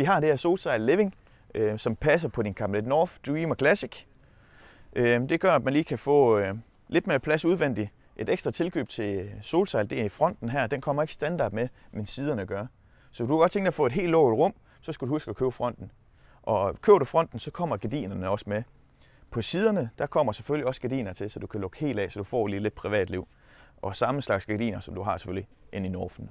Vi har det her Sosa Living, øh, som passer på din Camelot North Dreamer Classic. Øh, det gør, at man lige kan få øh, lidt mere plads udvendigt. Et ekstra tilkøb til øh, solsejl, det er i fronten her. Den kommer ikke standard med, men siderne gør. Så du godt tænke dig at få et helt lågt rum, så skal du huske at købe fronten. Og køber du fronten, så kommer gardinerne også med. På siderne, der kommer selvfølgelig også gardiner til, så du kan lukke helt af, så du får lige lidt privatliv. Og samme slags gardiner, som du har selvfølgelig inde i Norfen.